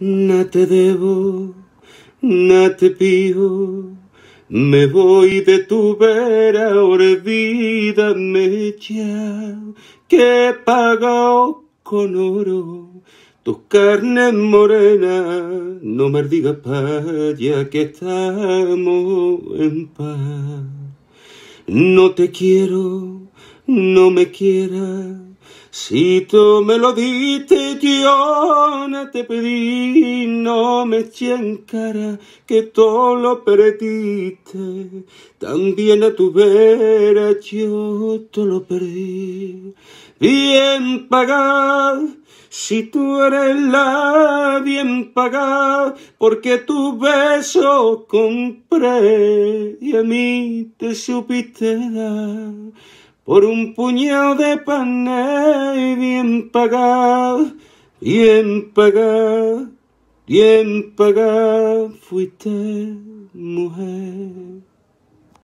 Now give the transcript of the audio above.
No te debo, no te pido, me voy de tu vera, olvídame ya, que he con oro tus carnes morenas, no me pa' ya que estamos en paz. No te quiero, no me quieras, si tú me lo diste, yo no te pedí, no me eché en cara que todo lo perdiste. También a tu vera yo todo lo perdí. Bien pagado, si tú eres la bien pagada, porque tu beso compré y a mí te supiste dar por un puñado de pan y bien pagado, bien pagado, bien pagado fuiste mujer.